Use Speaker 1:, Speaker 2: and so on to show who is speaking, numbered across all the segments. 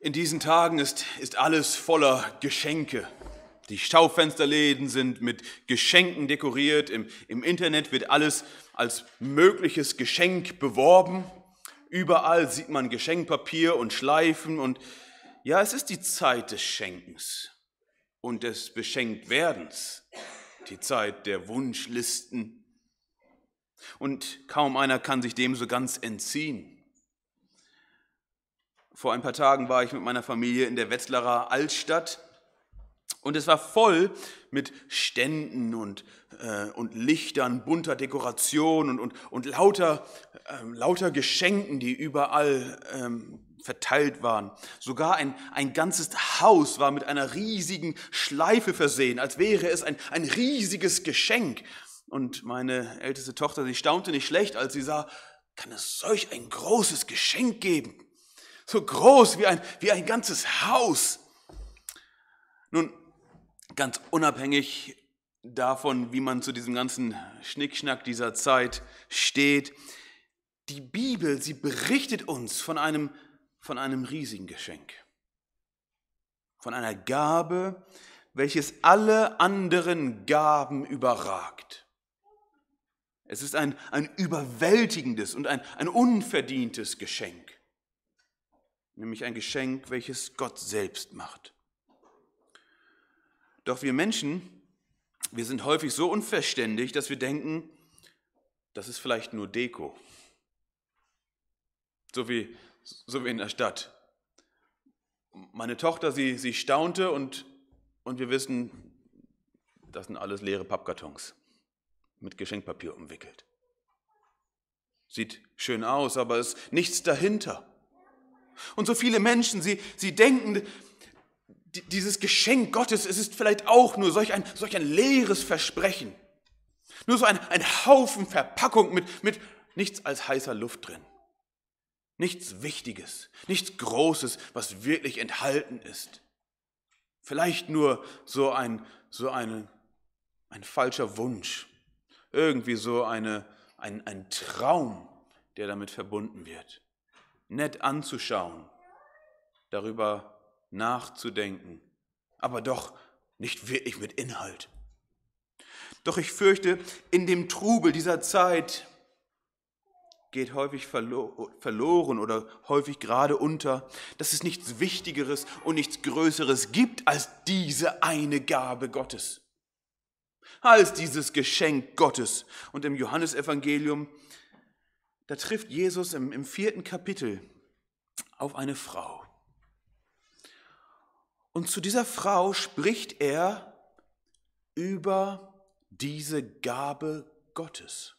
Speaker 1: In diesen Tagen ist, ist alles voller Geschenke. Die Schaufensterläden sind mit Geschenken dekoriert. Im, Im Internet wird alles als mögliches Geschenk beworben. Überall sieht man Geschenkpapier und Schleifen. Und ja, es ist die Zeit des Schenkens und des Beschenktwerdens. Die Zeit der Wunschlisten. Und kaum einer kann sich dem so ganz entziehen. Vor ein paar Tagen war ich mit meiner Familie in der Wetzlarer Altstadt und es war voll mit Ständen und, äh, und Lichtern, bunter Dekoration und, und, und lauter, äh, lauter Geschenken, die überall ähm, verteilt waren. Sogar ein, ein ganzes Haus war mit einer riesigen Schleife versehen, als wäre es ein, ein riesiges Geschenk. Und meine älteste Tochter, sie staunte nicht schlecht, als sie sah, kann es solch ein großes Geschenk geben? so groß wie ein, wie ein ganzes Haus. Nun, ganz unabhängig davon, wie man zu diesem ganzen Schnickschnack dieser Zeit steht, die Bibel, sie berichtet uns von einem, von einem riesigen Geschenk, von einer Gabe, welches alle anderen Gaben überragt. Es ist ein, ein überwältigendes und ein, ein unverdientes Geschenk nämlich ein Geschenk, welches Gott selbst macht. Doch wir Menschen, wir sind häufig so unverständlich, dass wir denken, das ist vielleicht nur Deko. So wie, so wie in der Stadt. Meine Tochter, sie, sie staunte und, und wir wissen, das sind alles leere Pappkartons mit Geschenkpapier umwickelt. Sieht schön aus, aber es ist nichts dahinter. Und so viele Menschen, sie, sie denken, dieses Geschenk Gottes, es ist vielleicht auch nur solch ein, solch ein leeres Versprechen. Nur so ein, ein Haufen Verpackung mit, mit nichts als heißer Luft drin. Nichts Wichtiges, nichts Großes, was wirklich enthalten ist. Vielleicht nur so ein, so eine, ein falscher Wunsch. Irgendwie so eine, ein, ein Traum, der damit verbunden wird nett anzuschauen, darüber nachzudenken, aber doch nicht wirklich mit Inhalt. Doch ich fürchte, in dem Trubel dieser Zeit geht häufig verlo verloren oder häufig gerade unter, dass es nichts Wichtigeres und nichts Größeres gibt als diese eine Gabe Gottes, als dieses Geschenk Gottes. Und im Johannesevangelium da trifft Jesus im, im vierten Kapitel auf eine Frau. Und zu dieser Frau spricht er über diese Gabe Gottes.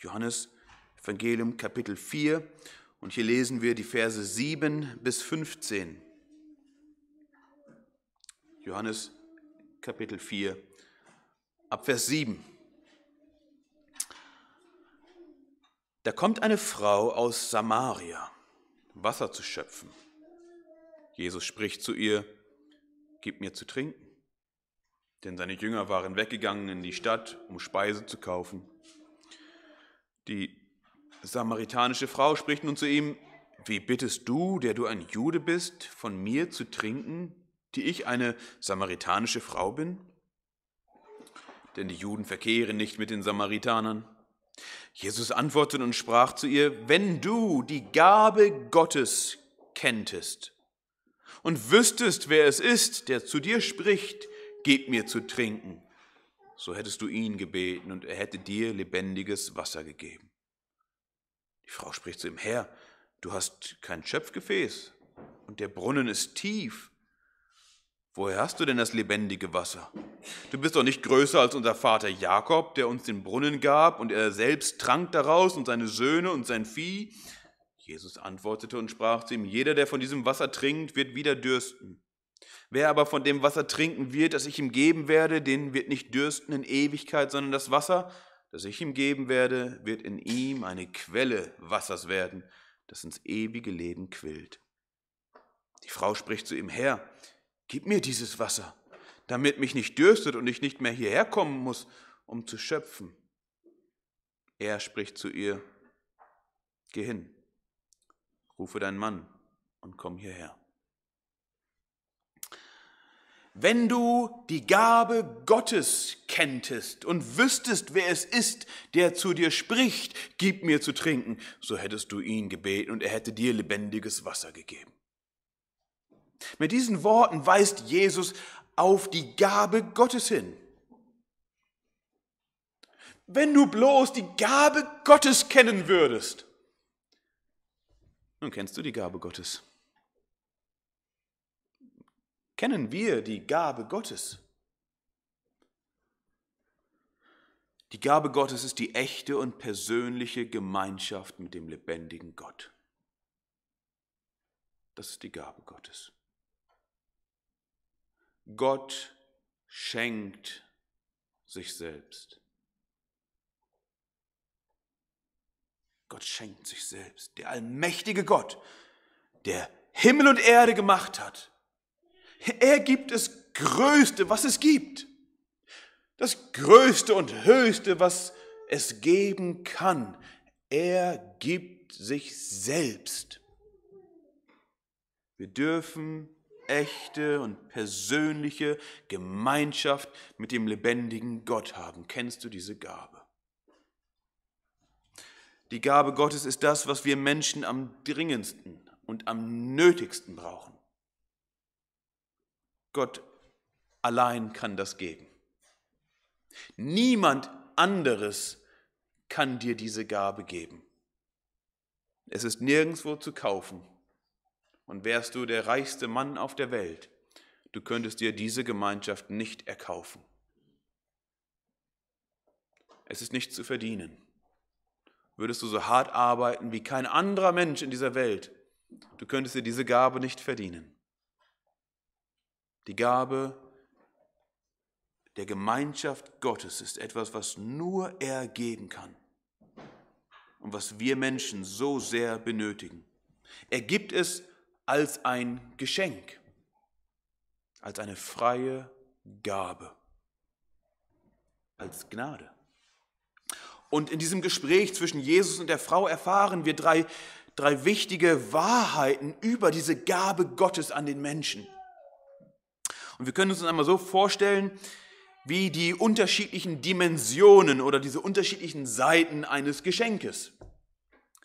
Speaker 1: Johannes Evangelium Kapitel 4 und hier lesen wir die Verse 7 bis 15. Johannes Kapitel 4 ab Vers 7. Da kommt eine Frau aus Samaria, Wasser zu schöpfen. Jesus spricht zu ihr, Gib mir zu trinken. Denn seine Jünger waren weggegangen in die Stadt, um Speise zu kaufen. Die samaritanische Frau spricht nun zu ihm, Wie bittest du, der du ein Jude bist, von mir zu trinken, die ich eine samaritanische Frau bin? Denn die Juden verkehren nicht mit den Samaritanern. Jesus antwortete und sprach zu ihr, wenn du die Gabe Gottes kenntest und wüsstest, wer es ist, der zu dir spricht, gib mir zu trinken, so hättest du ihn gebeten und er hätte dir lebendiges Wasser gegeben. Die Frau spricht zu ihm, Herr, du hast kein Schöpfgefäß und der Brunnen ist tief. Woher hast du denn das lebendige Wasser? Du bist doch nicht größer als unser Vater Jakob, der uns den Brunnen gab, und er selbst trank daraus und seine Söhne und sein Vieh. Jesus antwortete und sprach zu ihm, Jeder, der von diesem Wasser trinkt, wird wieder dürsten. Wer aber von dem Wasser trinken wird, das ich ihm geben werde, den wird nicht dürsten in Ewigkeit, sondern das Wasser, das ich ihm geben werde, wird in ihm eine Quelle Wassers werden, das ins ewige Leben quillt. Die Frau spricht zu ihm, Herr, Gib mir dieses Wasser, damit mich nicht dürstet und ich nicht mehr hierher kommen muss, um zu schöpfen. Er spricht zu ihr, Geh hin, rufe deinen Mann und komm hierher. Wenn du die Gabe Gottes kenntest und wüsstest, wer es ist, der zu dir spricht, gib mir zu trinken, so hättest du ihn gebeten und er hätte dir lebendiges Wasser gegeben. Mit diesen Worten weist Jesus auf die Gabe Gottes hin. Wenn du bloß die Gabe Gottes kennen würdest, nun kennst du die Gabe Gottes. Kennen wir die Gabe Gottes? Die Gabe Gottes ist die echte und persönliche Gemeinschaft mit dem lebendigen Gott. Das ist die Gabe Gottes. Gott schenkt sich selbst. Gott schenkt sich selbst. Der allmächtige Gott, der Himmel und Erde gemacht hat. Er gibt das Größte, was es gibt. Das Größte und Höchste, was es geben kann. Er gibt sich selbst. Wir dürfen echte und persönliche Gemeinschaft mit dem lebendigen Gott haben. Kennst du diese Gabe? Die Gabe Gottes ist das, was wir Menschen am dringendsten und am nötigsten brauchen. Gott allein kann das geben. Niemand anderes kann dir diese Gabe geben. Es ist nirgendwo zu kaufen und wärst du der reichste Mann auf der Welt, du könntest dir diese Gemeinschaft nicht erkaufen. Es ist nicht zu verdienen. Würdest du so hart arbeiten wie kein anderer Mensch in dieser Welt, du könntest dir diese Gabe nicht verdienen. Die Gabe der Gemeinschaft Gottes ist etwas, was nur er geben kann und was wir Menschen so sehr benötigen. Er gibt es als ein Geschenk, als eine freie Gabe, als Gnade. Und in diesem Gespräch zwischen Jesus und der Frau erfahren wir drei, drei wichtige Wahrheiten über diese Gabe Gottes an den Menschen. Und wir können uns das einmal so vorstellen, wie die unterschiedlichen Dimensionen oder diese unterschiedlichen Seiten eines Geschenkes.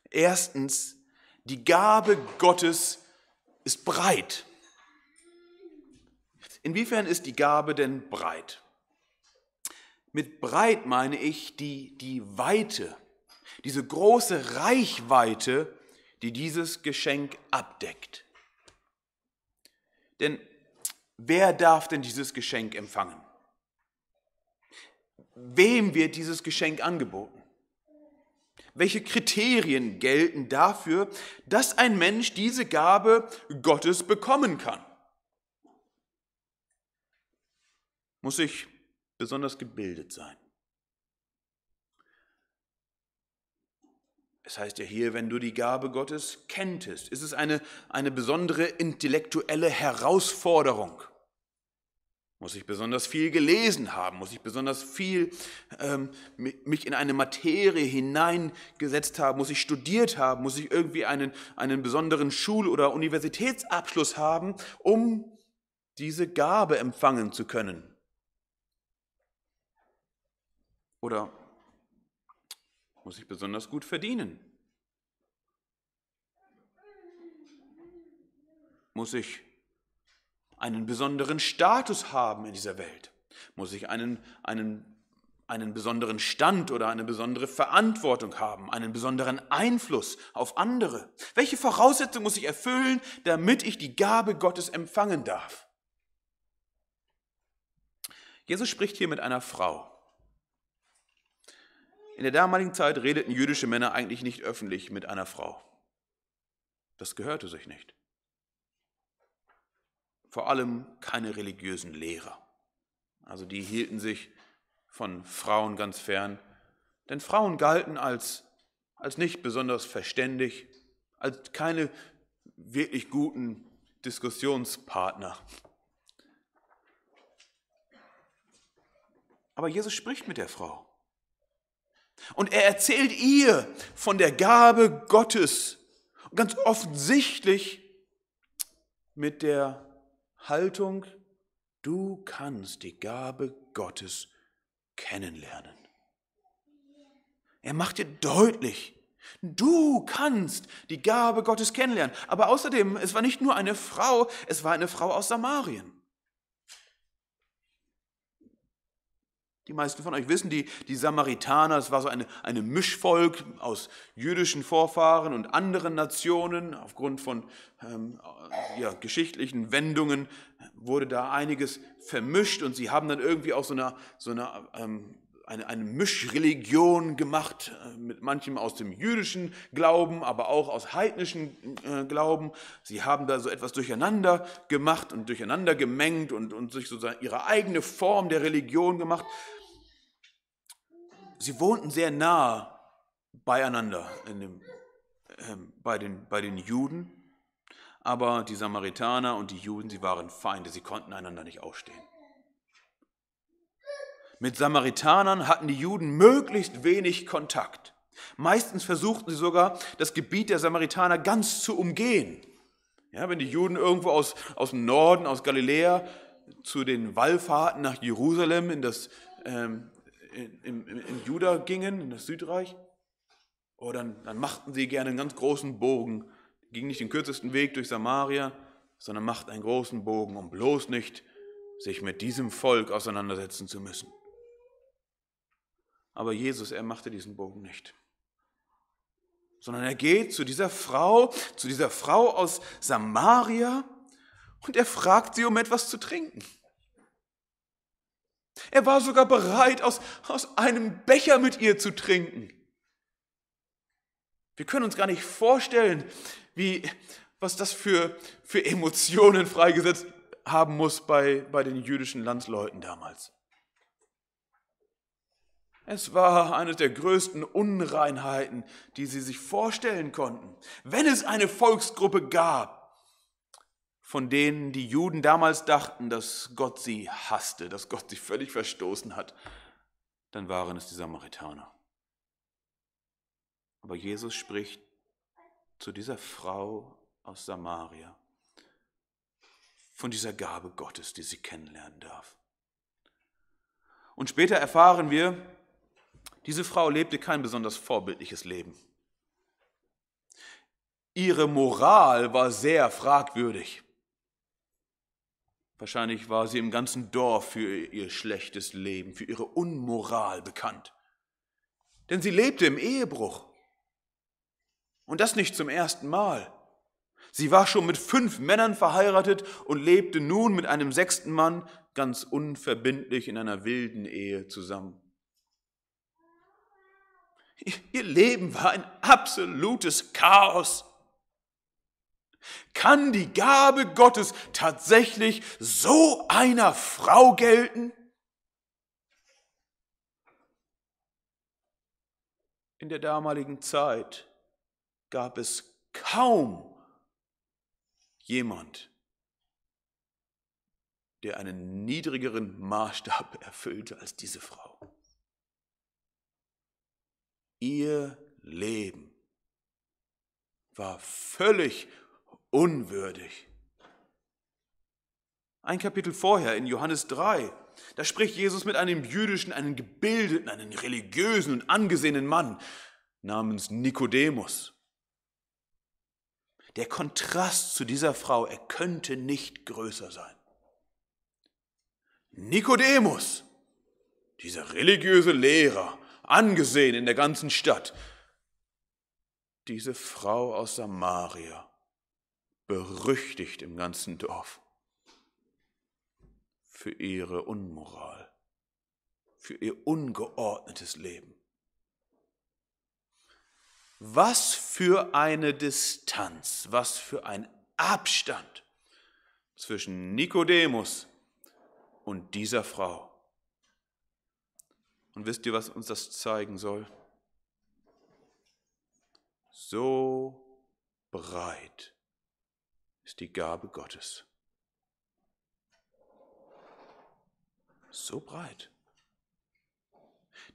Speaker 1: Erstens, die Gabe Gottes ist breit. Inwiefern ist die Gabe denn breit? Mit breit meine ich die, die Weite, diese große Reichweite, die dieses Geschenk abdeckt. Denn wer darf denn dieses Geschenk empfangen? Wem wird dieses Geschenk angeboten? welche Kriterien gelten dafür, dass ein Mensch diese Gabe Gottes bekommen kann? Muss ich besonders gebildet sein? Es heißt ja hier, wenn du die Gabe Gottes kenntest, ist es eine, eine besondere intellektuelle Herausforderung. Muss ich besonders viel gelesen haben? Muss ich besonders viel ähm, mich in eine Materie hineingesetzt haben? Muss ich studiert haben? Muss ich irgendwie einen, einen besonderen Schul- oder Universitätsabschluss haben, um diese Gabe empfangen zu können? Oder muss ich besonders gut verdienen? Muss ich einen besonderen Status haben in dieser Welt? Muss ich einen, einen, einen besonderen Stand oder eine besondere Verantwortung haben, einen besonderen Einfluss auf andere? Welche Voraussetzungen muss ich erfüllen, damit ich die Gabe Gottes empfangen darf? Jesus spricht hier mit einer Frau. In der damaligen Zeit redeten jüdische Männer eigentlich nicht öffentlich mit einer Frau. Das gehörte sich nicht vor allem keine religiösen Lehrer. Also die hielten sich von Frauen ganz fern, denn Frauen galten als, als nicht besonders verständig, als keine wirklich guten Diskussionspartner. Aber Jesus spricht mit der Frau. Und er erzählt ihr von der Gabe Gottes. Und ganz offensichtlich mit der Haltung, du kannst die Gabe Gottes kennenlernen. Er macht dir deutlich, du kannst die Gabe Gottes kennenlernen. Aber außerdem, es war nicht nur eine Frau, es war eine Frau aus Samarien. Die meisten von euch wissen, die, die Samaritaner, das war so eine, eine Mischvolk aus jüdischen Vorfahren und anderen Nationen. Aufgrund von ähm, äh, ja, geschichtlichen Wendungen wurde da einiges vermischt und sie haben dann irgendwie auch so eine, so eine, ähm, eine, eine Mischreligion gemacht, äh, mit manchem aus dem jüdischen Glauben, aber auch aus heidnischen äh, Glauben. Sie haben da so etwas durcheinander gemacht und durcheinander gemengt und, und sich sozusagen ihre eigene Form der Religion gemacht sie wohnten sehr nah beieinander dem, äh, bei, den, bei den Juden, aber die Samaritaner und die Juden, sie waren Feinde, sie konnten einander nicht ausstehen. Mit Samaritanern hatten die Juden möglichst wenig Kontakt. Meistens versuchten sie sogar, das Gebiet der Samaritaner ganz zu umgehen. Ja, wenn die Juden irgendwo aus, aus dem Norden, aus Galiläa, zu den Wallfahrten nach Jerusalem in das ähm, in, in, in Juda gingen, in das Südreich, oh, dann, dann machten sie gerne einen ganz großen Bogen, ging nicht den kürzesten Weg durch Samaria, sondern macht einen großen Bogen, um bloß nicht sich mit diesem Volk auseinandersetzen zu müssen. Aber Jesus, er machte diesen Bogen nicht sondern er geht zu dieser Frau, zu dieser Frau aus Samaria und er fragt sie um etwas zu trinken. Er war sogar bereit, aus, aus einem Becher mit ihr zu trinken. Wir können uns gar nicht vorstellen, wie, was das für, für Emotionen freigesetzt haben muss bei, bei den jüdischen Landsleuten damals. Es war eine der größten Unreinheiten, die sie sich vorstellen konnten. Wenn es eine Volksgruppe gab, von denen die Juden damals dachten, dass Gott sie hasste, dass Gott sie völlig verstoßen hat, dann waren es die Samaritaner. Aber Jesus spricht zu dieser Frau aus Samaria von dieser Gabe Gottes, die sie kennenlernen darf. Und später erfahren wir, diese Frau lebte kein besonders vorbildliches Leben. Ihre Moral war sehr fragwürdig. Wahrscheinlich war sie im ganzen Dorf für ihr schlechtes Leben, für ihre Unmoral bekannt. Denn sie lebte im Ehebruch. Und das nicht zum ersten Mal. Sie war schon mit fünf Männern verheiratet und lebte nun mit einem sechsten Mann ganz unverbindlich in einer wilden Ehe zusammen. Ihr Leben war ein absolutes Chaos. Kann die Gabe Gottes tatsächlich so einer Frau gelten? In der damaligen Zeit gab es kaum jemand, der einen niedrigeren Maßstab erfüllte als diese Frau. Ihr Leben war völlig unwürdig. Ein Kapitel vorher in Johannes 3, da spricht Jesus mit einem jüdischen, einem gebildeten, einem religiösen und angesehenen Mann namens Nikodemus. Der Kontrast zu dieser Frau, er könnte nicht größer sein. Nikodemus, dieser religiöse Lehrer, angesehen in der ganzen Stadt, diese Frau aus Samaria, berüchtigt im ganzen Dorf für ihre Unmoral, für ihr ungeordnetes Leben. Was für eine Distanz, was für ein Abstand zwischen Nikodemus und dieser Frau. Und wisst ihr, was uns das zeigen soll? So breit ist die Gabe Gottes. So breit.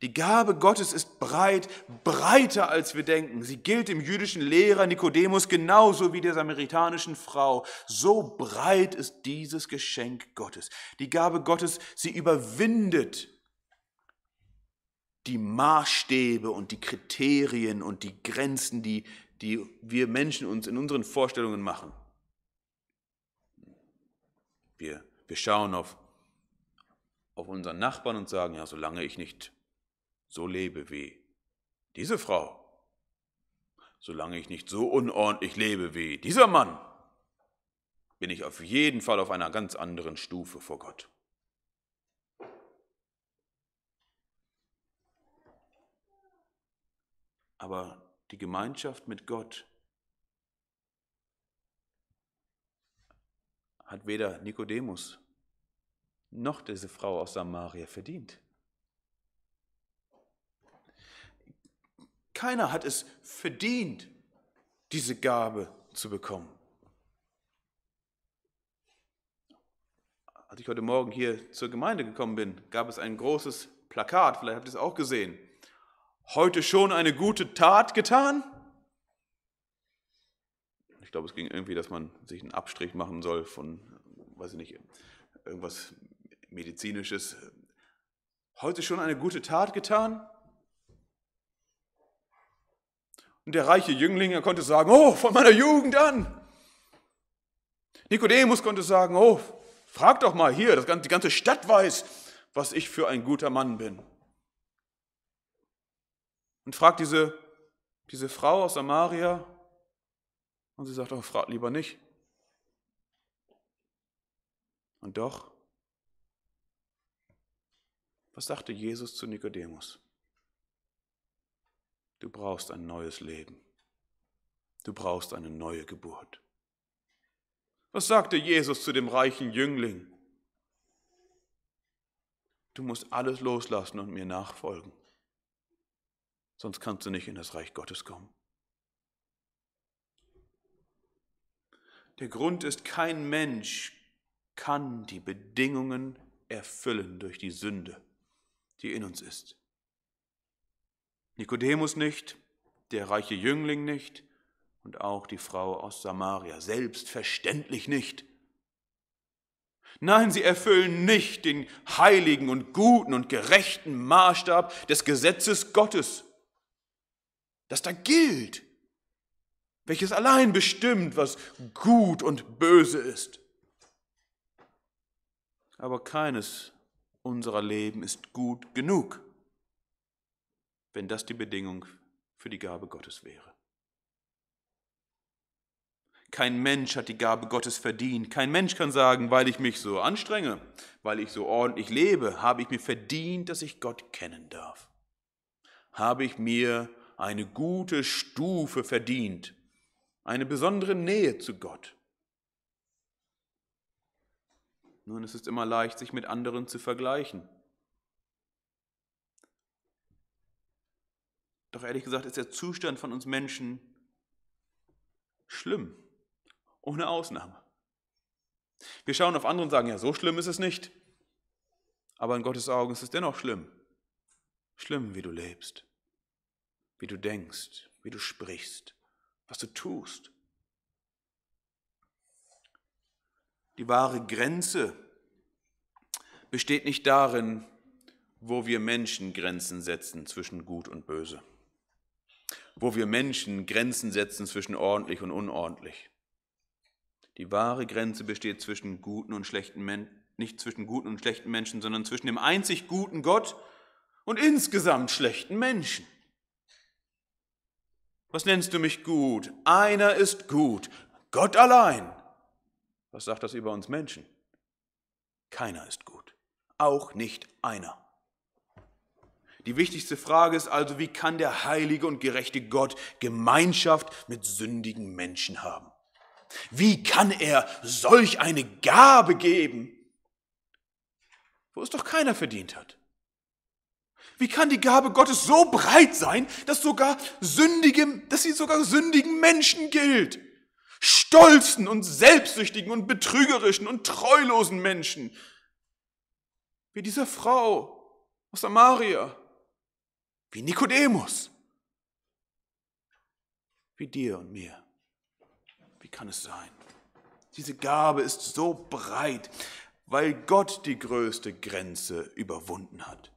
Speaker 1: Die Gabe Gottes ist breit, breiter als wir denken. Sie gilt dem jüdischen Lehrer Nikodemus genauso wie der samaritanischen Frau. So breit ist dieses Geschenk Gottes. Die Gabe Gottes, sie überwindet die Maßstäbe und die Kriterien und die Grenzen, die, die wir Menschen uns in unseren Vorstellungen machen. Wir, wir schauen auf, auf unseren Nachbarn und sagen, ja, solange ich nicht so lebe wie diese Frau, solange ich nicht so unordentlich lebe wie dieser Mann, bin ich auf jeden Fall auf einer ganz anderen Stufe vor Gott. Aber die Gemeinschaft mit Gott hat weder Nikodemus noch diese Frau aus Samaria verdient. Keiner hat es verdient, diese Gabe zu bekommen. Als ich heute Morgen hier zur Gemeinde gekommen bin, gab es ein großes Plakat, vielleicht habt ihr es auch gesehen. Heute schon eine gute Tat getan? ich glaube, es ging irgendwie, dass man sich einen Abstrich machen soll von, weiß ich nicht, irgendwas Medizinisches. Heute schon eine gute Tat getan? Und der reiche Jüngling, er konnte sagen, oh, von meiner Jugend an. Nikodemus konnte sagen, oh, frag doch mal hier, das, die ganze Stadt weiß, was ich für ein guter Mann bin. Und fragt diese, diese Frau aus Samaria, und sie sagt, oh, frag lieber nicht. Und doch, was sagte Jesus zu Nikodemus? Du brauchst ein neues Leben. Du brauchst eine neue Geburt. Was sagte Jesus zu dem reichen Jüngling? Du musst alles loslassen und mir nachfolgen. Sonst kannst du nicht in das Reich Gottes kommen. Der Grund ist, kein Mensch kann die Bedingungen erfüllen durch die Sünde, die in uns ist. Nikodemus nicht, der reiche Jüngling nicht und auch die Frau aus Samaria selbstverständlich nicht. Nein, sie erfüllen nicht den heiligen und guten und gerechten Maßstab des Gesetzes Gottes, das da gilt welches allein bestimmt, was gut und böse ist. Aber keines unserer Leben ist gut genug, wenn das die Bedingung für die Gabe Gottes wäre. Kein Mensch hat die Gabe Gottes verdient. Kein Mensch kann sagen, weil ich mich so anstrenge, weil ich so ordentlich lebe, habe ich mir verdient, dass ich Gott kennen darf. Habe ich mir eine gute Stufe verdient, eine besondere Nähe zu Gott. Nun, es ist immer leicht, sich mit anderen zu vergleichen. Doch ehrlich gesagt ist der Zustand von uns Menschen schlimm, ohne Ausnahme. Wir schauen auf andere und sagen, ja, so schlimm ist es nicht. Aber in Gottes Augen ist es dennoch schlimm. Schlimm, wie du lebst, wie du denkst, wie du sprichst, was du tust. Die wahre Grenze besteht nicht darin, wo wir Menschen Grenzen setzen zwischen Gut und Böse, wo wir Menschen Grenzen setzen zwischen ordentlich und unordentlich. Die wahre Grenze besteht zwischen guten und schlechten Menschen, nicht zwischen guten und schlechten Menschen, sondern zwischen dem einzig guten Gott und insgesamt schlechten Menschen. Was nennst du mich gut? Einer ist gut, Gott allein. Was sagt das über uns Menschen? Keiner ist gut, auch nicht einer. Die wichtigste Frage ist also, wie kann der heilige und gerechte Gott Gemeinschaft mit sündigen Menschen haben? Wie kann er solch eine Gabe geben, wo es doch keiner verdient hat? Wie kann die Gabe Gottes so breit sein, dass sogar sündigem, dass sie sogar sündigen Menschen gilt? Stolzen und selbstsüchtigen und betrügerischen und treulosen Menschen. Wie dieser Frau aus Samaria. Wie Nikodemus. Wie dir und mir. Wie kann es sein? Diese Gabe ist so breit, weil Gott die größte Grenze überwunden hat.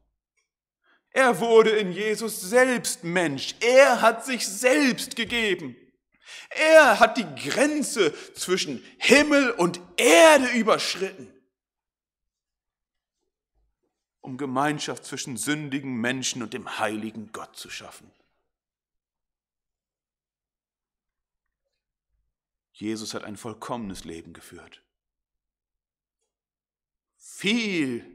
Speaker 1: Er wurde in Jesus selbst Mensch. Er hat sich selbst gegeben. Er hat die Grenze zwischen Himmel und Erde überschritten, um Gemeinschaft zwischen sündigen Menschen und dem heiligen Gott zu schaffen. Jesus hat ein vollkommenes Leben geführt. Viel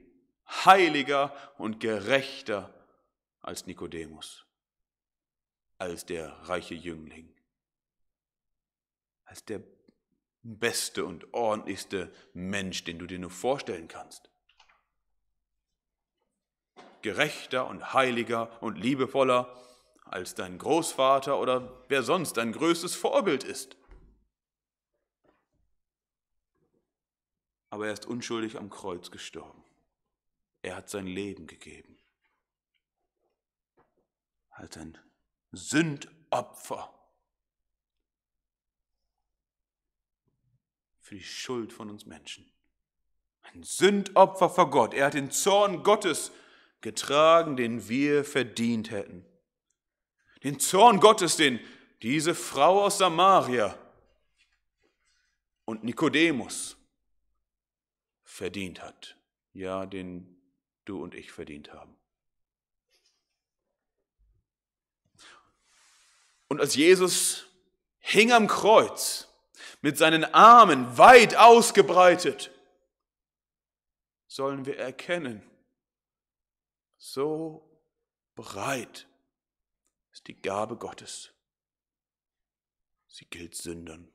Speaker 1: heiliger und gerechter als Nikodemus, als der reiche Jüngling, als der beste und ordentlichste Mensch, den du dir nur vorstellen kannst. Gerechter und heiliger und liebevoller als dein Großvater oder wer sonst dein größtes Vorbild ist. Aber er ist unschuldig am Kreuz gestorben. Er hat sein Leben gegeben als ein Sündopfer für die Schuld von uns Menschen. Ein Sündopfer vor Gott. Er hat den Zorn Gottes getragen, den wir verdient hätten. Den Zorn Gottes, den diese Frau aus Samaria und Nikodemus verdient hat. Ja, den du und ich verdient haben. Und als Jesus hing am Kreuz mit seinen Armen weit ausgebreitet, sollen wir erkennen, so breit ist die Gabe Gottes. Sie gilt Sündern,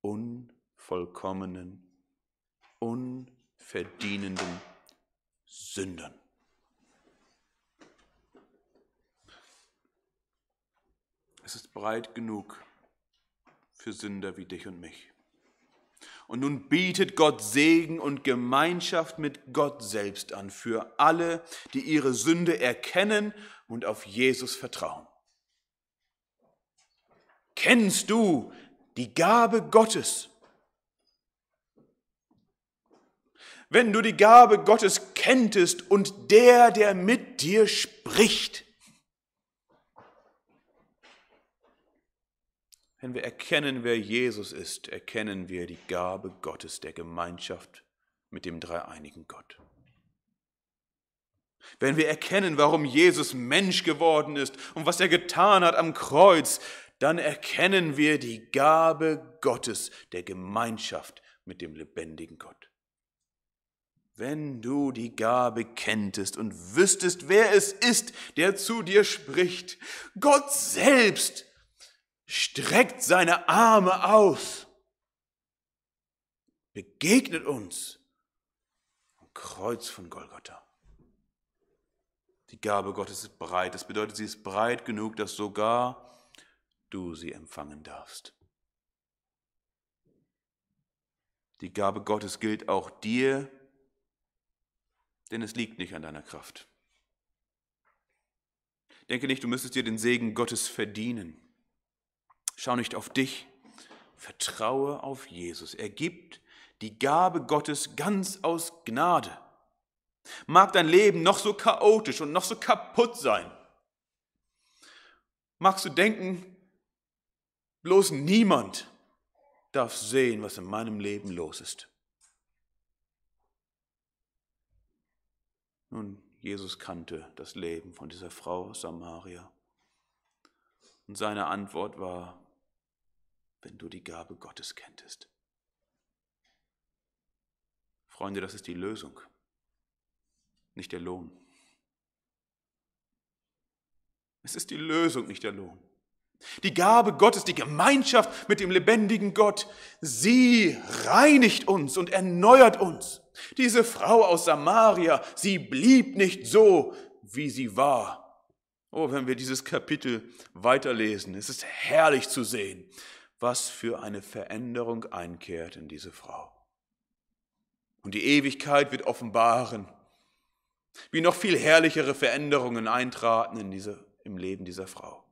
Speaker 1: unvollkommenen, unverdienenden Sündern. Es ist breit genug für Sünder wie dich und mich. Und nun bietet Gott Segen und Gemeinschaft mit Gott selbst an für alle, die ihre Sünde erkennen und auf Jesus vertrauen. Kennst du die Gabe Gottes? Wenn du die Gabe Gottes kenntest und der, der mit dir spricht, Wenn wir erkennen, wer Jesus ist, erkennen wir die Gabe Gottes der Gemeinschaft mit dem dreieinigen Gott. Wenn wir erkennen, warum Jesus Mensch geworden ist und was er getan hat am Kreuz, dann erkennen wir die Gabe Gottes der Gemeinschaft mit dem lebendigen Gott. Wenn du die Gabe kenntest und wüsstest, wer es ist, der zu dir spricht, Gott selbst streckt seine Arme aus, begegnet uns am Kreuz von Golgotha. Die Gabe Gottes ist breit. Das bedeutet, sie ist breit genug, dass sogar du sie empfangen darfst. Die Gabe Gottes gilt auch dir, denn es liegt nicht an deiner Kraft. Denke nicht, du müsstest dir den Segen Gottes verdienen. Schau nicht auf dich, vertraue auf Jesus. Er gibt die Gabe Gottes ganz aus Gnade. Mag dein Leben noch so chaotisch und noch so kaputt sein. Magst du denken, bloß niemand darf sehen, was in meinem Leben los ist. Nun, Jesus kannte das Leben von dieser Frau Samaria. Und seine Antwort war, wenn du die Gabe Gottes kenntest. Freunde, das ist die Lösung, nicht der Lohn. Es ist die Lösung, nicht der Lohn. Die Gabe Gottes, die Gemeinschaft mit dem lebendigen Gott, sie reinigt uns und erneuert uns. Diese Frau aus Samaria, sie blieb nicht so, wie sie war. Oh, wenn wir dieses Kapitel weiterlesen, es ist herrlich zu sehen, was für eine Veränderung einkehrt in diese Frau. Und die Ewigkeit wird offenbaren, wie noch viel herrlichere Veränderungen eintraten in diese, im Leben dieser Frau.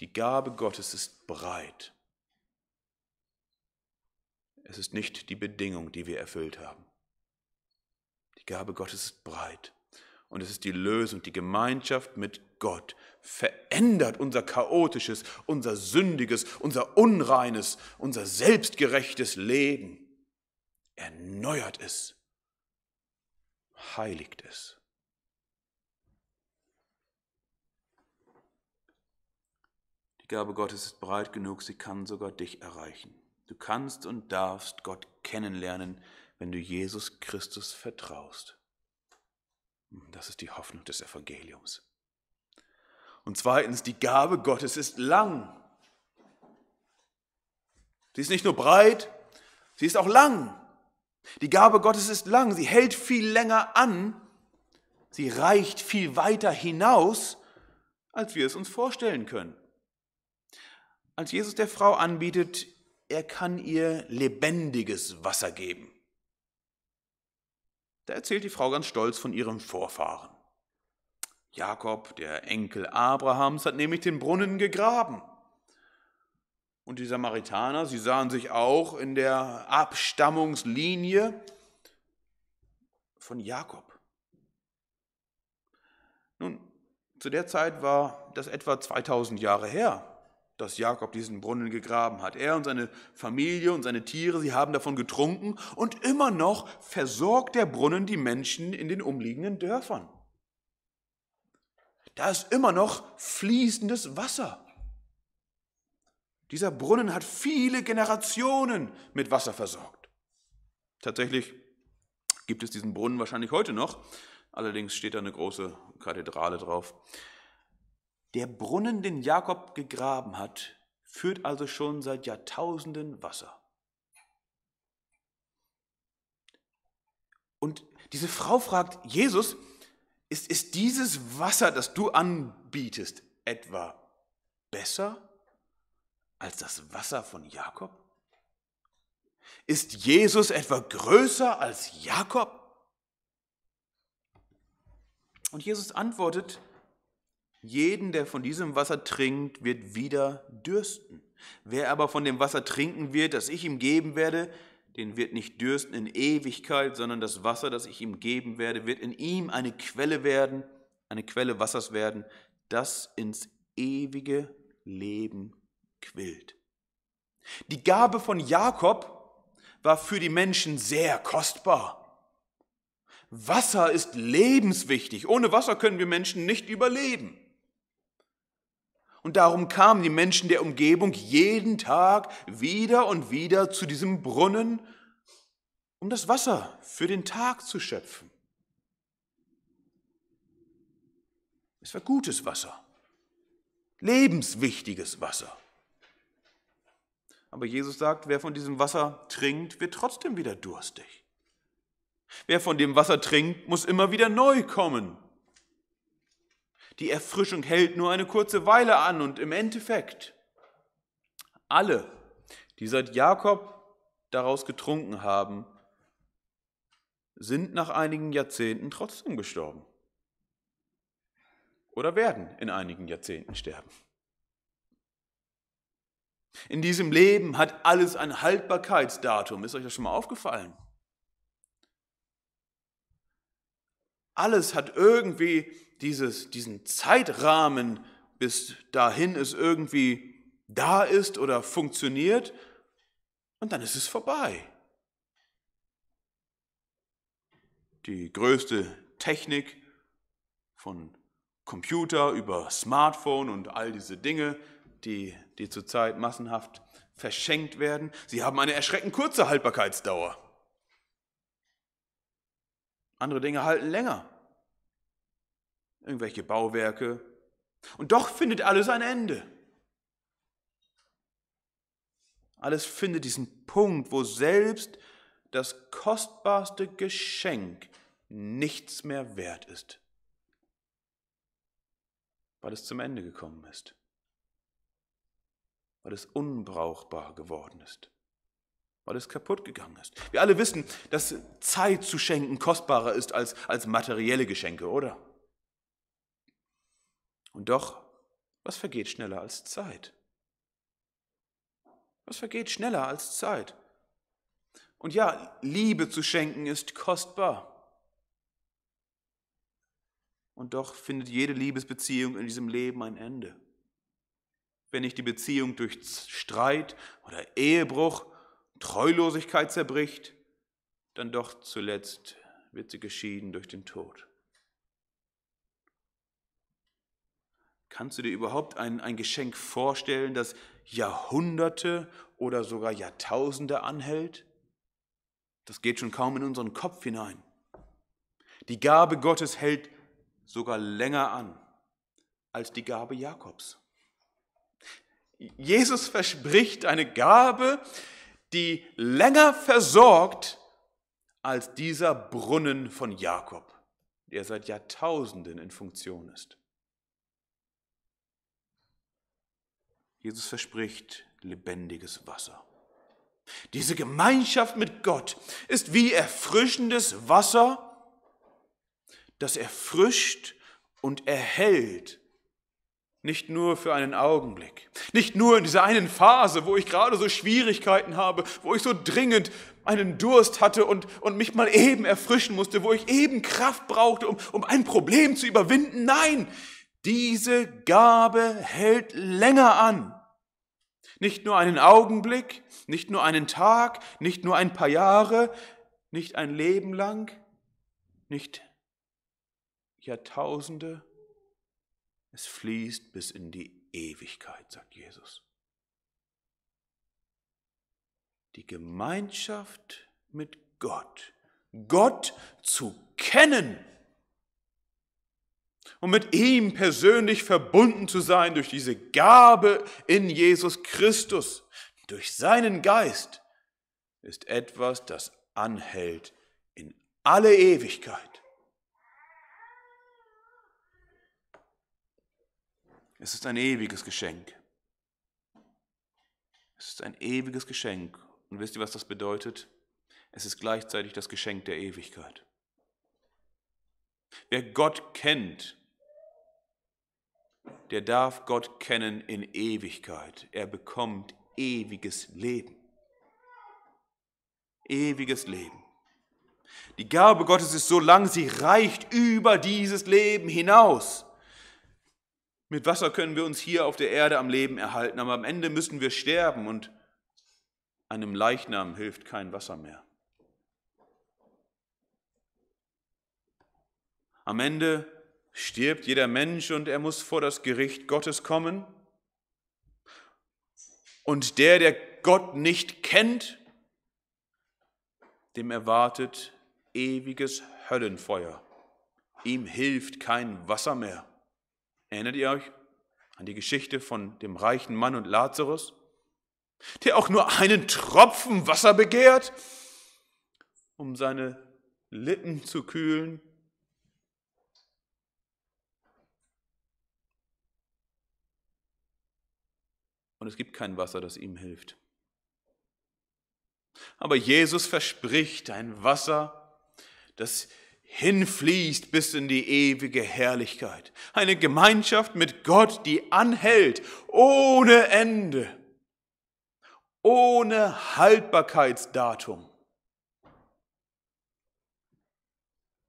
Speaker 1: Die Gabe Gottes ist breit. Es ist nicht die Bedingung, die wir erfüllt haben. Die Gabe Gottes ist breit. Und es ist die Lösung, die Gemeinschaft mit Gott verändert unser chaotisches, unser sündiges, unser unreines, unser selbstgerechtes Leben, erneuert es, heiligt es. Die Gabe Gottes ist breit genug, sie kann sogar dich erreichen. Du kannst und darfst Gott kennenlernen, wenn du Jesus Christus vertraust. Das ist die Hoffnung des Evangeliums. Und zweitens, die Gabe Gottes ist lang. Sie ist nicht nur breit, sie ist auch lang. Die Gabe Gottes ist lang, sie hält viel länger an, sie reicht viel weiter hinaus, als wir es uns vorstellen können. Als Jesus der Frau anbietet, er kann ihr lebendiges Wasser geben. Da erzählt die Frau ganz stolz von ihrem Vorfahren. Jakob, der Enkel Abrahams, hat nämlich den Brunnen gegraben. Und die Samaritaner, sie sahen sich auch in der Abstammungslinie von Jakob. Nun, zu der Zeit war das etwa 2000 Jahre her dass Jakob diesen Brunnen gegraben hat. Er und seine Familie und seine Tiere, sie haben davon getrunken und immer noch versorgt der Brunnen die Menschen in den umliegenden Dörfern. Da ist immer noch fließendes Wasser. Dieser Brunnen hat viele Generationen mit Wasser versorgt. Tatsächlich gibt es diesen Brunnen wahrscheinlich heute noch. Allerdings steht da eine große Kathedrale drauf. Der Brunnen, den Jakob gegraben hat, führt also schon seit Jahrtausenden Wasser. Und diese Frau fragt Jesus, ist, ist dieses Wasser, das du anbietest, etwa besser als das Wasser von Jakob? Ist Jesus etwa größer als Jakob? Und Jesus antwortet, jeden, der von diesem Wasser trinkt, wird wieder dürsten. Wer aber von dem Wasser trinken wird, das ich ihm geben werde, den wird nicht dürsten in Ewigkeit, sondern das Wasser, das ich ihm geben werde, wird in ihm eine Quelle werden, eine Quelle Wassers werden, das ins ewige Leben quillt. Die Gabe von Jakob war für die Menschen sehr kostbar. Wasser ist lebenswichtig. Ohne Wasser können wir Menschen nicht überleben. Und darum kamen die Menschen der Umgebung jeden Tag wieder und wieder zu diesem Brunnen, um das Wasser für den Tag zu schöpfen. Es war gutes Wasser, lebenswichtiges Wasser. Aber Jesus sagt, wer von diesem Wasser trinkt, wird trotzdem wieder durstig. Wer von dem Wasser trinkt, muss immer wieder neu kommen. Die Erfrischung hält nur eine kurze Weile an und im Endeffekt alle, die seit Jakob daraus getrunken haben, sind nach einigen Jahrzehnten trotzdem gestorben. Oder werden in einigen Jahrzehnten sterben. In diesem Leben hat alles ein Haltbarkeitsdatum. Ist euch das schon mal aufgefallen? Alles hat irgendwie dieses, diesen Zeitrahmen bis dahin es irgendwie da ist oder funktioniert und dann ist es vorbei. Die größte Technik von Computer über Smartphone und all diese Dinge, die, die zurzeit massenhaft verschenkt werden, sie haben eine erschreckend kurze Haltbarkeitsdauer. Andere Dinge halten länger irgendwelche Bauwerke. Und doch findet alles ein Ende. Alles findet diesen Punkt, wo selbst das kostbarste Geschenk nichts mehr wert ist, weil es zum Ende gekommen ist, weil es unbrauchbar geworden ist, weil es kaputt gegangen ist. Wir alle wissen, dass Zeit zu schenken kostbarer ist als, als materielle Geschenke, oder? Und doch, was vergeht schneller als Zeit? Was vergeht schneller als Zeit? Und ja, Liebe zu schenken ist kostbar. Und doch findet jede Liebesbeziehung in diesem Leben ein Ende. Wenn nicht die Beziehung durch Streit oder Ehebruch, Treulosigkeit zerbricht, dann doch zuletzt wird sie geschieden durch den Tod. Kannst du dir überhaupt ein, ein Geschenk vorstellen, das Jahrhunderte oder sogar Jahrtausende anhält? Das geht schon kaum in unseren Kopf hinein. Die Gabe Gottes hält sogar länger an als die Gabe Jakobs. Jesus verspricht eine Gabe, die länger versorgt als dieser Brunnen von Jakob, der seit Jahrtausenden in Funktion ist. Jesus verspricht lebendiges Wasser. Diese Gemeinschaft mit Gott ist wie erfrischendes Wasser, das erfrischt und erhält. Nicht nur für einen Augenblick, nicht nur in dieser einen Phase, wo ich gerade so Schwierigkeiten habe, wo ich so dringend einen Durst hatte und, und mich mal eben erfrischen musste, wo ich eben Kraft brauchte, um, um ein Problem zu überwinden. Nein, diese Gabe hält länger an. Nicht nur einen Augenblick, nicht nur einen Tag, nicht nur ein paar Jahre, nicht ein Leben lang, nicht Jahrtausende. Es fließt bis in die Ewigkeit, sagt Jesus. Die Gemeinschaft mit Gott, Gott zu kennen, und mit ihm persönlich verbunden zu sein durch diese Gabe in Jesus Christus, durch seinen Geist, ist etwas, das anhält in alle Ewigkeit. Es ist ein ewiges Geschenk. Es ist ein ewiges Geschenk. Und wisst ihr, was das bedeutet? Es ist gleichzeitig das Geschenk der Ewigkeit. Wer Gott kennt, der darf Gott kennen in Ewigkeit. Er bekommt ewiges Leben. Ewiges Leben. Die Gabe Gottes ist so lang, sie reicht über dieses Leben hinaus. Mit Wasser können wir uns hier auf der Erde am Leben erhalten, aber am Ende müssen wir sterben und einem Leichnam hilft kein Wasser mehr. Am Ende stirbt jeder Mensch und er muss vor das Gericht Gottes kommen. Und der, der Gott nicht kennt, dem erwartet ewiges Höllenfeuer. Ihm hilft kein Wasser mehr. Erinnert ihr euch an die Geschichte von dem reichen Mann und Lazarus, der auch nur einen Tropfen Wasser begehrt, um seine Lippen zu kühlen? und es gibt kein Wasser, das ihm hilft. Aber Jesus verspricht ein Wasser, das hinfließt bis in die ewige Herrlichkeit. Eine Gemeinschaft mit Gott, die anhält ohne Ende, ohne Haltbarkeitsdatum.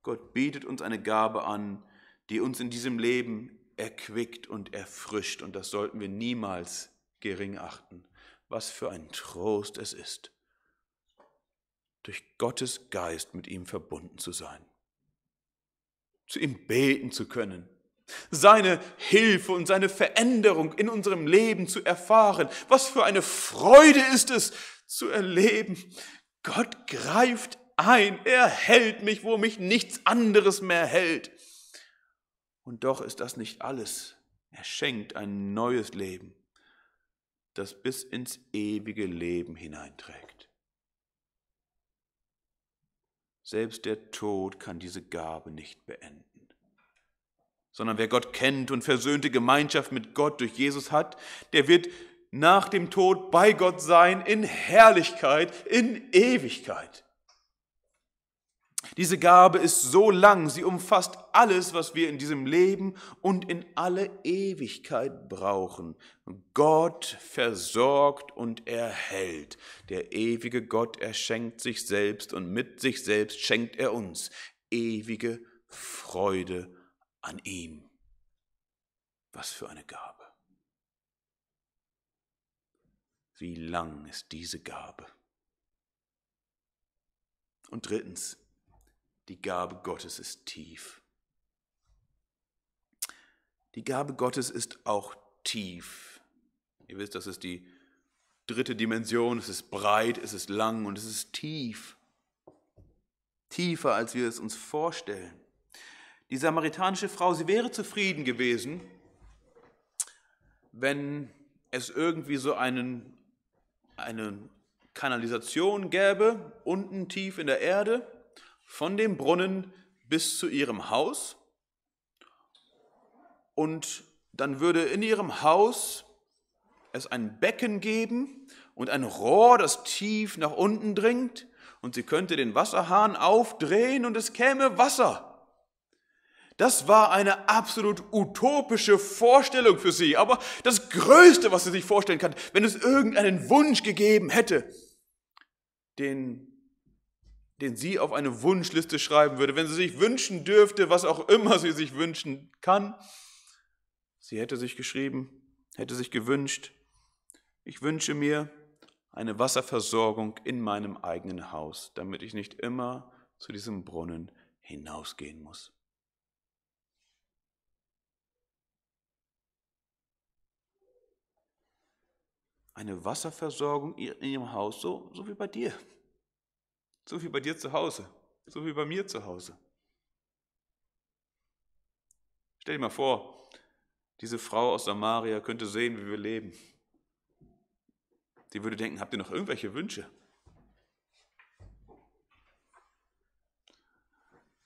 Speaker 1: Gott bietet uns eine Gabe an, die uns in diesem Leben erquickt und erfrischt. Und das sollten wir niemals gering achten. Was für ein Trost es ist, durch Gottes Geist mit ihm verbunden zu sein, zu ihm beten zu können, seine Hilfe und seine Veränderung in unserem Leben zu erfahren. Was für eine Freude ist es zu erleben. Gott greift ein, er hält mich, wo mich nichts anderes mehr hält. Und doch ist das nicht alles. Er schenkt ein neues Leben das bis ins ewige Leben hineinträgt. Selbst der Tod kann diese Gabe nicht beenden sondern wer Gott kennt und versöhnte Gemeinschaft mit Gott durch Jesus hat, der wird nach dem Tod bei Gott sein in Herrlichkeit, in Ewigkeit. Diese Gabe ist so lang, sie umfasst alles, was wir in diesem Leben und in alle Ewigkeit brauchen. Gott versorgt und erhält. Der ewige Gott erschenkt sich selbst und mit sich selbst schenkt er uns ewige Freude an ihm. Was für eine Gabe. Wie lang ist diese Gabe? Und drittens, die Gabe Gottes ist tief. Die Gabe Gottes ist auch tief. Ihr wisst, das ist die dritte Dimension. Es ist breit, es ist lang und es ist tief. Tiefer, als wir es uns vorstellen. Die samaritanische Frau, sie wäre zufrieden gewesen, wenn es irgendwie so einen, eine Kanalisation gäbe, unten tief in der Erde, von dem Brunnen bis zu ihrem Haus und dann würde in ihrem Haus es ein Becken geben und ein Rohr, das tief nach unten dringt und sie könnte den Wasserhahn aufdrehen und es käme Wasser. Das war eine absolut utopische Vorstellung für sie, aber das Größte, was sie sich vorstellen kann, wenn es irgendeinen Wunsch gegeben hätte, den den sie auf eine Wunschliste schreiben würde, wenn sie sich wünschen dürfte, was auch immer sie sich wünschen kann. Sie hätte sich geschrieben, hätte sich gewünscht, ich wünsche mir eine Wasserversorgung in meinem eigenen Haus, damit ich nicht immer zu diesem Brunnen hinausgehen muss. Eine Wasserversorgung in ihrem Haus, so, so wie bei dir. So wie bei dir zu Hause, so wie bei mir zu Hause. Stell dir mal vor, diese Frau aus Samaria könnte sehen, wie wir leben. Die würde denken, habt ihr noch irgendwelche Wünsche?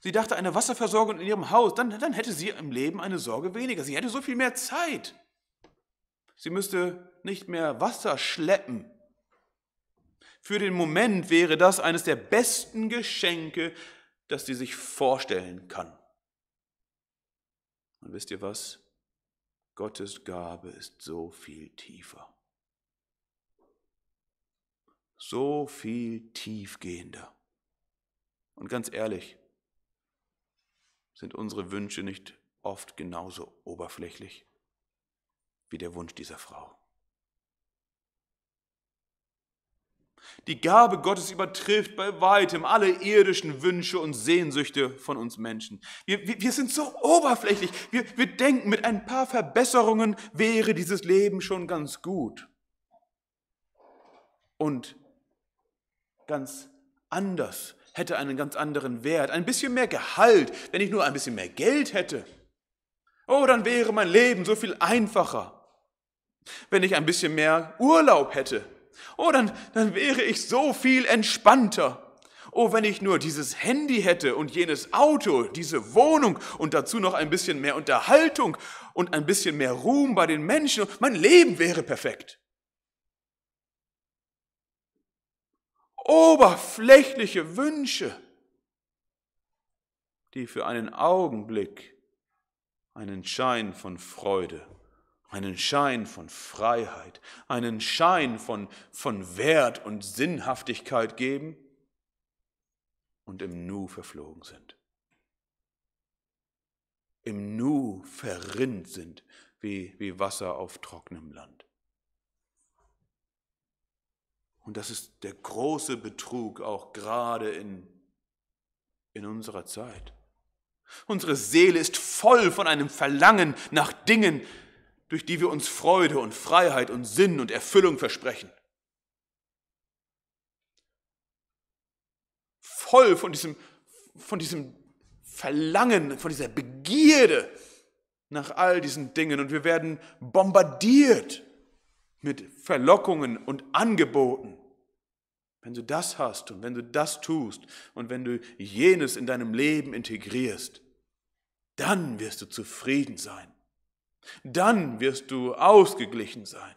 Speaker 1: Sie dachte eine Wasserversorgung in ihrem Haus, dann, dann hätte sie im Leben eine Sorge weniger. Sie hätte so viel mehr Zeit. Sie müsste nicht mehr Wasser schleppen für den Moment wäre das eines der besten Geschenke, das sie sich vorstellen kann. Und wisst ihr was? Gottes Gabe ist so viel tiefer. So viel tiefgehender. Und ganz ehrlich, sind unsere Wünsche nicht oft genauso oberflächlich wie der Wunsch dieser Frau. Die Gabe Gottes übertrifft bei weitem alle irdischen Wünsche und Sehnsüchte von uns Menschen. Wir, wir, wir sind so oberflächlich. Wir, wir denken, mit ein paar Verbesserungen wäre dieses Leben schon ganz gut. Und ganz anders hätte einen ganz anderen Wert. Ein bisschen mehr Gehalt, wenn ich nur ein bisschen mehr Geld hätte. Oh, dann wäre mein Leben so viel einfacher. Wenn ich ein bisschen mehr Urlaub hätte Oh, dann, dann wäre ich so viel entspannter. Oh, wenn ich nur dieses Handy hätte und jenes Auto, diese Wohnung und dazu noch ein bisschen mehr Unterhaltung und ein bisschen mehr Ruhm bei den Menschen. Mein Leben wäre perfekt. Oberflächliche Wünsche, die für einen Augenblick einen Schein von Freude einen Schein von Freiheit, einen Schein von, von Wert und Sinnhaftigkeit geben und im Nu verflogen sind. Im Nu verrinnt sind wie, wie Wasser auf trockenem Land. Und das ist der große Betrug auch gerade in, in unserer Zeit. Unsere Seele ist voll von einem Verlangen nach Dingen, durch die wir uns Freude und Freiheit und Sinn und Erfüllung versprechen. Voll von diesem, von diesem Verlangen, von dieser Begierde nach all diesen Dingen. Und wir werden bombardiert mit Verlockungen und Angeboten. Wenn du das hast und wenn du das tust und wenn du jenes in deinem Leben integrierst, dann wirst du zufrieden sein. Dann wirst du ausgeglichen sein.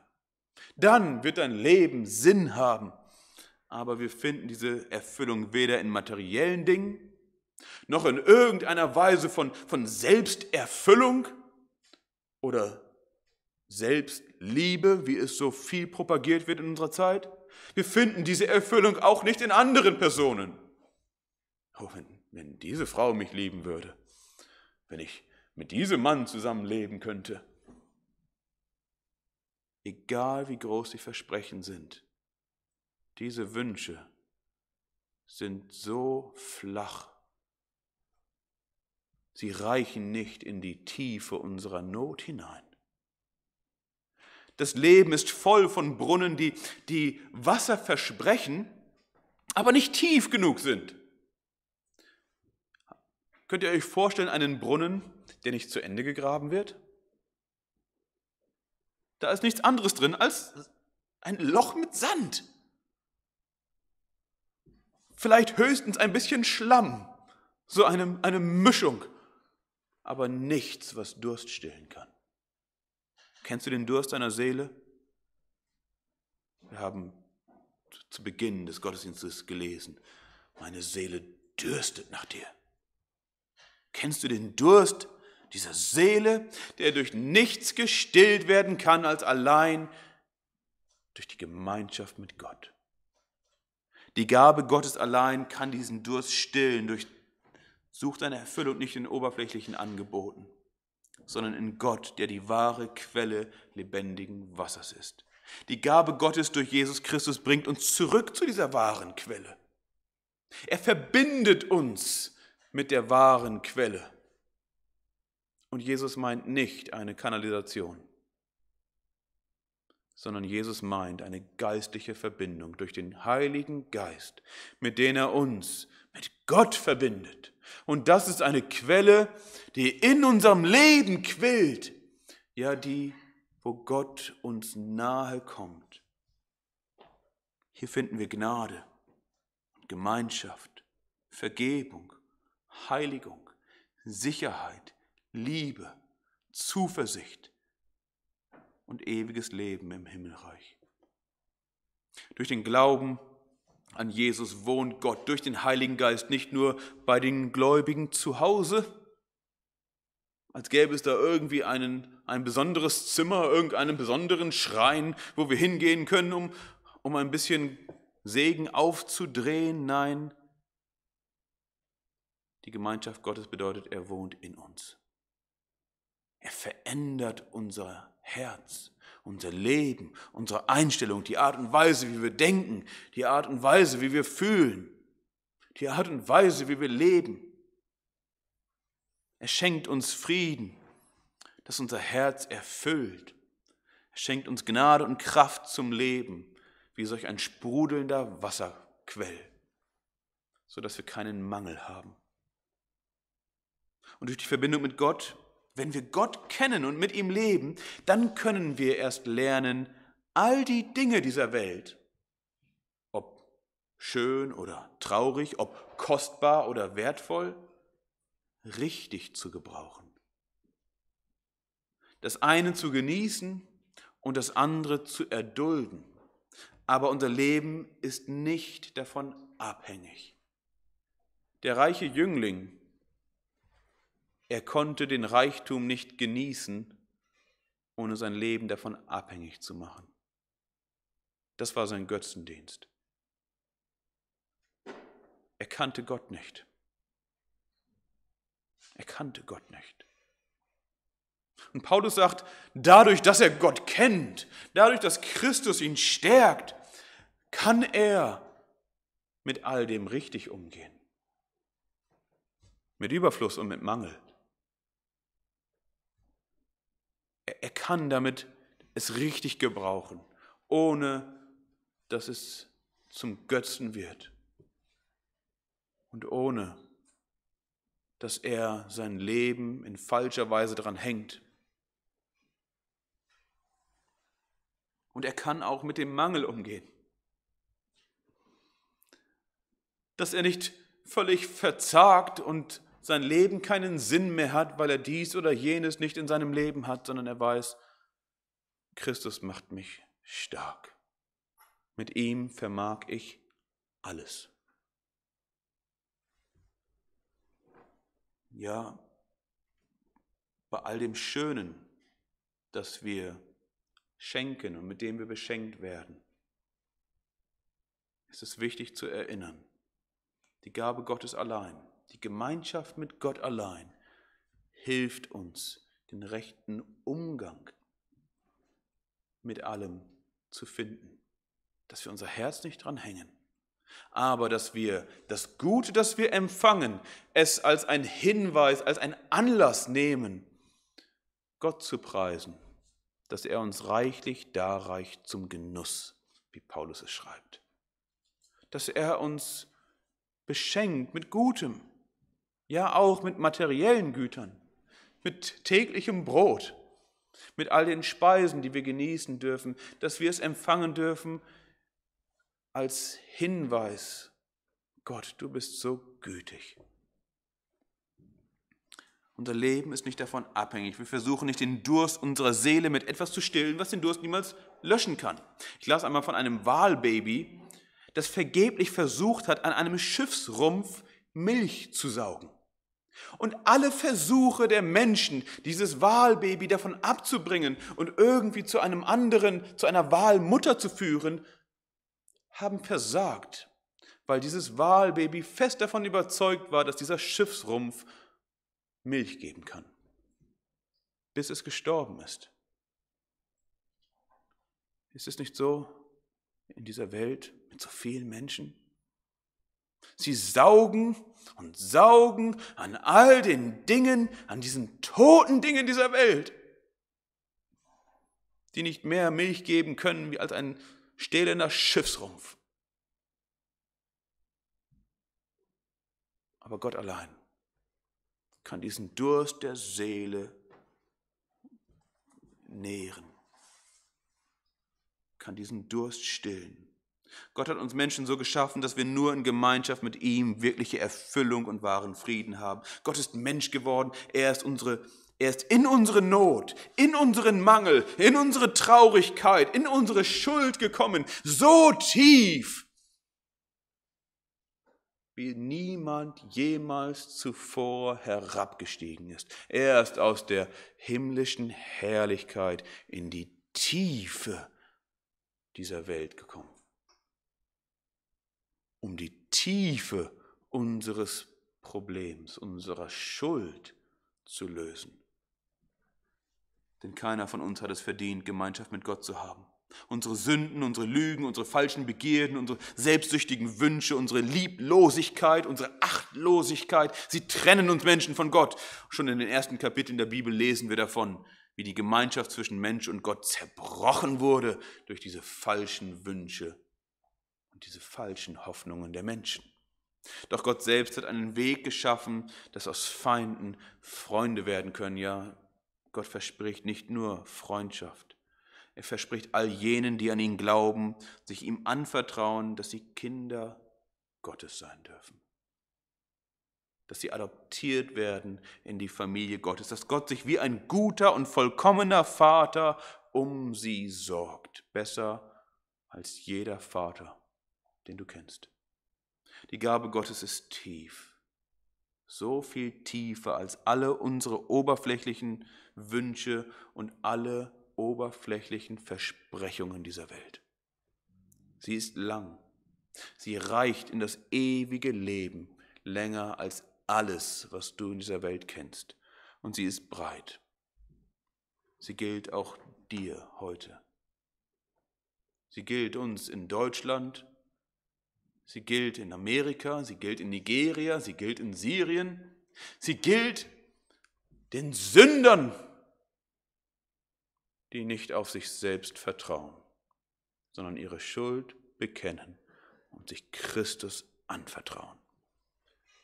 Speaker 1: Dann wird dein Leben Sinn haben. Aber wir finden diese Erfüllung weder in materiellen Dingen, noch in irgendeiner Weise von, von Selbsterfüllung oder Selbstliebe, wie es so viel propagiert wird in unserer Zeit. Wir finden diese Erfüllung auch nicht in anderen Personen. Oh, wenn, wenn diese Frau mich lieben würde, wenn ich mit diesem Mann zusammenleben könnte. Egal wie groß die Versprechen sind, diese Wünsche sind so flach. Sie reichen nicht in die Tiefe unserer Not hinein. Das Leben ist voll von Brunnen, die, die Wasser versprechen, aber nicht tief genug sind. Könnt ihr euch vorstellen, einen Brunnen, der nicht zu Ende gegraben wird? Da ist nichts anderes drin als ein Loch mit Sand. Vielleicht höchstens ein bisschen Schlamm, so eine, eine Mischung, aber nichts, was Durst stillen kann. Kennst du den Durst deiner Seele? Wir haben zu Beginn des Gottesdienstes gelesen, meine Seele dürstet nach dir. Kennst du den Durst dieser Seele, der durch nichts gestillt werden kann als allein durch die Gemeinschaft mit Gott? Die Gabe Gottes allein kann diesen Durst stillen. Durch, sucht eine Erfüllung nicht in oberflächlichen Angeboten, sondern in Gott, der die wahre Quelle lebendigen Wassers ist. Die Gabe Gottes durch Jesus Christus bringt uns zurück zu dieser wahren Quelle. Er verbindet uns mit der wahren Quelle. Und Jesus meint nicht eine Kanalisation, sondern Jesus meint eine geistliche Verbindung durch den Heiligen Geist, mit dem er uns mit Gott verbindet. Und das ist eine Quelle, die in unserem Leben quillt, ja die, wo Gott uns nahe kommt. Hier finden wir Gnade, Gemeinschaft, Vergebung, Heiligung, Sicherheit, Liebe, Zuversicht und ewiges Leben im Himmelreich. Durch den Glauben an Jesus wohnt Gott durch den Heiligen Geist nicht nur bei den Gläubigen zu Hause, als gäbe es da irgendwie einen, ein besonderes Zimmer, irgendeinen besonderen Schrein, wo wir hingehen können, um, um ein bisschen Segen aufzudrehen. Nein, die Gemeinschaft Gottes bedeutet, er wohnt in uns. Er verändert unser Herz, unser Leben, unsere Einstellung, die Art und Weise, wie wir denken, die Art und Weise, wie wir fühlen, die Art und Weise, wie wir leben. Er schenkt uns Frieden, das unser Herz erfüllt. Er schenkt uns Gnade und Kraft zum Leben, wie solch ein sprudelnder Wasserquell, sodass wir keinen Mangel haben und durch die Verbindung mit Gott, wenn wir Gott kennen und mit ihm leben, dann können wir erst lernen, all die Dinge dieser Welt, ob schön oder traurig, ob kostbar oder wertvoll, richtig zu gebrauchen. Das eine zu genießen und das andere zu erdulden. Aber unser Leben ist nicht davon abhängig. Der reiche Jüngling er konnte den Reichtum nicht genießen, ohne sein Leben davon abhängig zu machen. Das war sein Götzendienst. Er kannte Gott nicht. Er kannte Gott nicht. Und Paulus sagt, dadurch, dass er Gott kennt, dadurch, dass Christus ihn stärkt, kann er mit all dem richtig umgehen. Mit Überfluss und mit Mangel. er, er kann damit es richtig gebrauchen, ohne dass es zum Götzen wird und ohne dass er sein Leben in falscher Weise daran hängt. Und er kann auch mit dem Mangel umgehen. Dass er nicht völlig verzagt und sein Leben keinen Sinn mehr hat, weil er dies oder jenes nicht in seinem Leben hat, sondern er weiß, Christus macht mich stark. Mit ihm vermag ich alles. Ja, bei all dem Schönen, das wir schenken und mit dem wir beschenkt werden, ist es wichtig zu erinnern, die Gabe Gottes allein die Gemeinschaft mit Gott allein hilft uns, den rechten Umgang mit allem zu finden. Dass wir unser Herz nicht dran hängen, aber dass wir das Gute, das wir empfangen, es als ein Hinweis, als ein Anlass nehmen, Gott zu preisen, dass er uns reichlich darreicht zum Genuss, wie Paulus es schreibt. Dass er uns beschenkt mit Gutem ja auch mit materiellen Gütern, mit täglichem Brot, mit all den Speisen, die wir genießen dürfen, dass wir es empfangen dürfen als Hinweis, Gott, du bist so gütig. Unser Leben ist nicht davon abhängig. Wir versuchen nicht den Durst unserer Seele mit etwas zu stillen, was den Durst niemals löschen kann. Ich las einmal von einem Walbaby, das vergeblich versucht hat, an einem Schiffsrumpf Milch zu saugen. Und alle Versuche der Menschen, dieses Wahlbaby davon abzubringen und irgendwie zu einem anderen, zu einer Wahlmutter zu führen, haben versagt, weil dieses Wahlbaby fest davon überzeugt war, dass dieser Schiffsrumpf Milch geben kann, bis es gestorben ist. Ist es nicht so in dieser Welt mit so vielen Menschen? Sie saugen und saugen an all den Dingen, an diesen toten Dingen dieser Welt, die nicht mehr Milch geben können wie als ein stehlender Schiffsrumpf. Aber Gott allein kann diesen Durst der Seele nähren, kann diesen Durst stillen. Gott hat uns Menschen so geschaffen, dass wir nur in Gemeinschaft mit ihm wirkliche Erfüllung und wahren Frieden haben. Gott ist Mensch geworden, er ist unsere er ist in unsere Not, in unseren Mangel, in unsere Traurigkeit, in unsere Schuld gekommen, so tief, wie niemand jemals zuvor herabgestiegen ist. Er ist aus der himmlischen Herrlichkeit in die Tiefe dieser Welt gekommen um die Tiefe unseres Problems, unserer Schuld zu lösen. Denn keiner von uns hat es verdient, Gemeinschaft mit Gott zu haben. Unsere Sünden, unsere Lügen, unsere falschen Begierden, unsere selbstsüchtigen Wünsche, unsere Lieblosigkeit, unsere Achtlosigkeit, sie trennen uns Menschen von Gott. Schon in den ersten Kapiteln der Bibel lesen wir davon, wie die Gemeinschaft zwischen Mensch und Gott zerbrochen wurde durch diese falschen Wünsche diese falschen Hoffnungen der Menschen. Doch Gott selbst hat einen Weg geschaffen, dass aus Feinden Freunde werden können. Ja, Gott verspricht nicht nur Freundschaft. Er verspricht all jenen, die an ihn glauben, sich ihm anvertrauen, dass sie Kinder Gottes sein dürfen. Dass sie adoptiert werden in die Familie Gottes. Dass Gott sich wie ein guter und vollkommener Vater um sie sorgt. Besser als jeder Vater den du kennst. Die Gabe Gottes ist tief, so viel tiefer als alle unsere oberflächlichen Wünsche und alle oberflächlichen Versprechungen dieser Welt. Sie ist lang, sie reicht in das ewige Leben länger als alles, was du in dieser Welt kennst, und sie ist breit. Sie gilt auch dir heute. Sie gilt uns in Deutschland, Sie gilt in Amerika, sie gilt in Nigeria, sie gilt in Syrien, sie gilt den Sündern, die nicht auf sich selbst vertrauen, sondern ihre Schuld bekennen und sich Christus anvertrauen.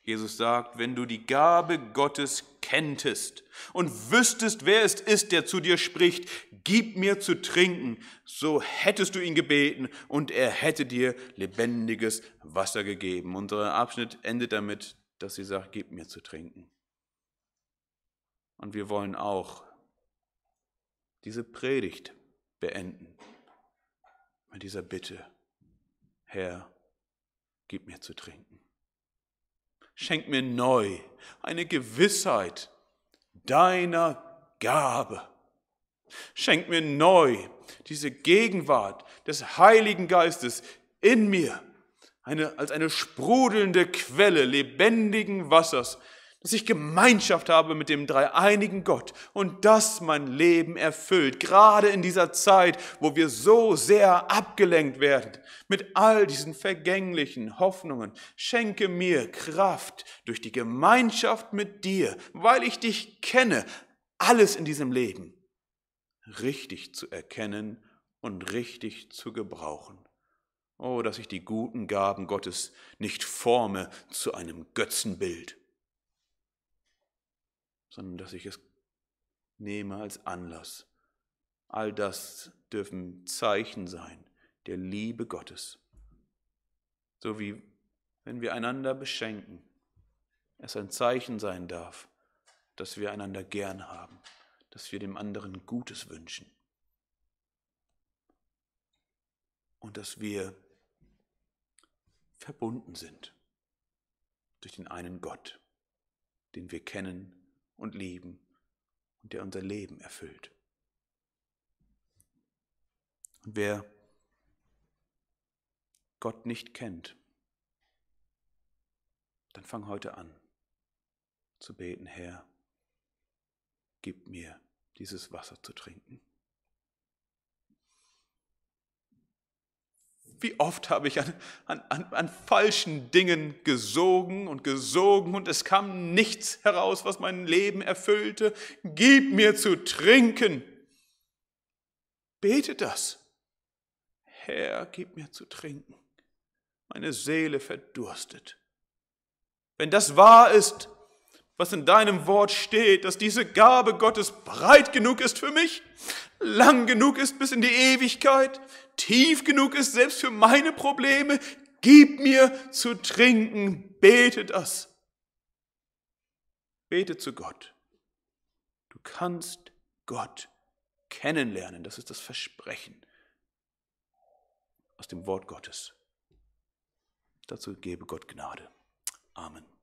Speaker 1: Jesus sagt, wenn du die Gabe Gottes kenntest und wüsstest, wer es ist, der zu dir spricht, gib mir zu trinken, so hättest du ihn gebeten und er hätte dir lebendiges Wasser gegeben. Unser Abschnitt endet damit, dass sie sagt, gib mir zu trinken. Und wir wollen auch diese Predigt beenden mit dieser Bitte, Herr, gib mir zu trinken. Schenk mir neu eine Gewissheit deiner Gabe. Schenk mir neu diese Gegenwart des Heiligen Geistes in mir, eine, als eine sprudelnde Quelle lebendigen Wassers, dass ich Gemeinschaft habe mit dem dreieinigen Gott und das mein Leben erfüllt, gerade in dieser Zeit, wo wir so sehr abgelenkt werden mit all diesen vergänglichen Hoffnungen. Schenke mir Kraft durch die Gemeinschaft mit dir, weil ich dich kenne, alles in diesem Leben richtig zu erkennen und richtig zu gebrauchen. Oh, dass ich die guten Gaben Gottes nicht forme zu einem Götzenbild sondern dass ich es nehme als Anlass. All das dürfen Zeichen sein der Liebe Gottes. So wie wenn wir einander beschenken, es ein Zeichen sein darf, dass wir einander gern haben, dass wir dem anderen Gutes wünschen und dass wir verbunden sind durch den einen Gott, den wir kennen und lieben und der unser Leben erfüllt. Und wer Gott nicht kennt, dann fang heute an zu beten, Herr, gib mir dieses Wasser zu trinken. Wie oft habe ich an, an, an, an, falschen Dingen gesogen und gesogen und es kam nichts heraus, was mein Leben erfüllte. Gib mir zu trinken. Bete das. Herr, gib mir zu trinken. Meine Seele verdurstet. Wenn das wahr ist, was in deinem Wort steht, dass diese Gabe Gottes breit genug ist für mich, lang genug ist bis in die Ewigkeit, tief genug ist, selbst für meine Probleme. Gib mir zu trinken. Bete das. Bete zu Gott. Du kannst Gott kennenlernen. Das ist das Versprechen aus dem Wort Gottes. Dazu gebe Gott Gnade. Amen.